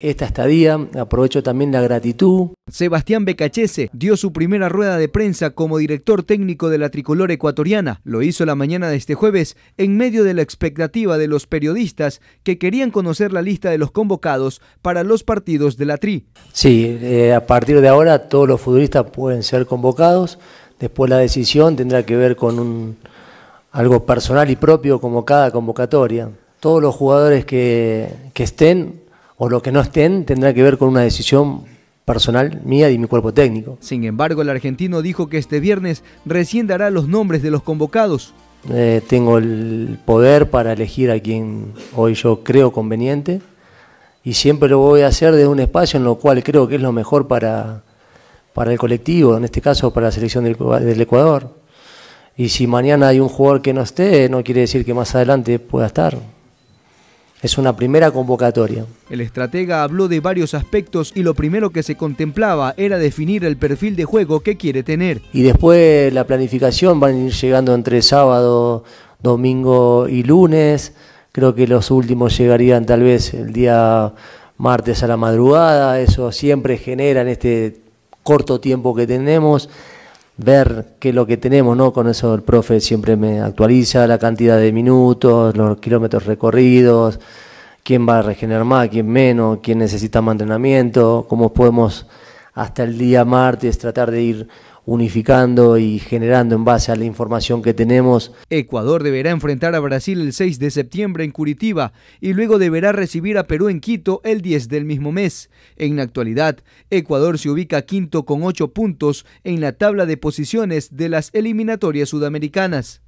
esta estadía. Aprovecho también la gratitud. Sebastián Becachese dio su primera rueda de prensa como director técnico de la tricolor ecuatoriana. Lo hizo la mañana de este jueves en medio de la expectativa de los periodistas que querían conocer la lista de los convocados para los partidos de la Tri. Sí, eh, a partir de ahora todos los futbolistas pueden ser convocados. Después la decisión tendrá que ver con un, algo personal y propio como cada convocatoria. Todos los jugadores que estén o los que no estén tendrá que ver con una decisión personal mía y mi cuerpo técnico. Sin embargo, el argentino dijo que este viernes recién dará los nombres de los convocados. Eh, tengo el poder para elegir a quien hoy yo creo conveniente y siempre lo voy a hacer desde un espacio en lo cual creo que es lo mejor para, para el colectivo, en este caso para la selección del Ecuador. Y si mañana hay un jugador que no esté, no quiere decir que más adelante pueda estar. Es una primera convocatoria. El estratega habló de varios aspectos y lo primero que se contemplaba era definir el perfil de juego que quiere tener. Y después la planificación van a ir llegando entre sábado, domingo y lunes. Creo que los últimos llegarían tal vez el día martes a la madrugada. Eso siempre genera en este corto tiempo que tenemos ver qué es lo que tenemos, ¿no? Con eso el profe siempre me actualiza la cantidad de minutos, los kilómetros recorridos, quién va a regenerar más, quién menos, quién necesita mantenimiento, cómo podemos hasta el día martes tratar de ir unificando y generando en base a la información que tenemos. Ecuador deberá enfrentar a Brasil el 6 de septiembre en Curitiba y luego deberá recibir a Perú en Quito el 10 del mismo mes. En la actualidad, Ecuador se ubica quinto con ocho puntos en la tabla de posiciones de las eliminatorias sudamericanas.